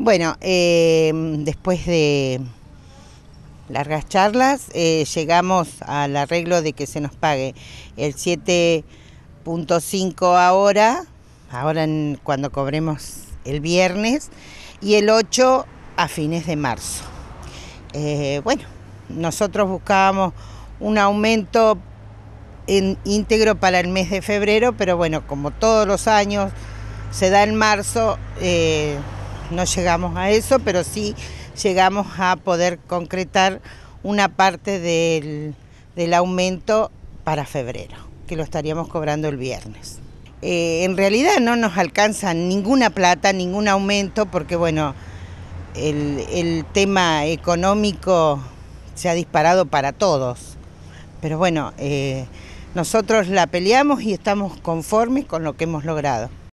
Bueno, eh, después de largas charlas eh, llegamos al arreglo de que se nos pague el 7.5 ahora, ahora cuando cobremos el viernes, y el 8 a fines de marzo. Eh, bueno, nosotros buscábamos un aumento íntegro para el mes de febrero, pero bueno, como todos los años se da en marzo, no llegamos a eso, pero sí llegamos a poder concretar una parte del, aumento para febrero, que lo estaríamos cobrando el viernes. Eh, en realidad no nos alcanza ninguna plata, ningún aumento, porque bueno, el, tema económico se ha disparado para todos. Pero bueno, eh, nosotros la peleamos y estamos conformes con lo que hemos logrado.